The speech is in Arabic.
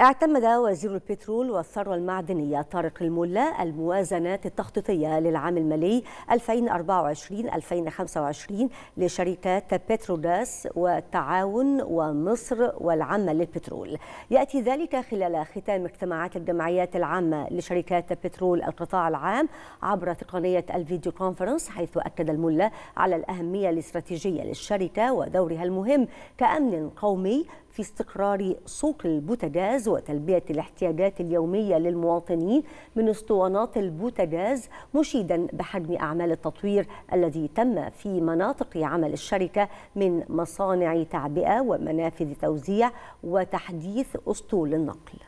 اعتمد وزير البترول والثروة المعدنية طارق الملا الموازنات التخطيطية للعام المالي 2024-2025 لشركات بتروداس والتعاون ومصر والعامة للبترول يأتي ذلك خلال ختام اجتماعات الجمعيات العامة لشركات بترول القطاع العام عبر تقنية الفيديو كونفرنس حيث أكد الملا على الأهمية الاستراتيجية للشركة ودورها المهم كأمن قومي في استقرار سوق البوتاجاز وتلبية الاحتياجات اليومية للمواطنين من اسطوانات البوتاجاز مشيدا بحجم أعمال التطوير الذي تم في مناطق عمل الشركة من مصانع تعبئة ومنافذ توزيع وتحديث أسطول النقل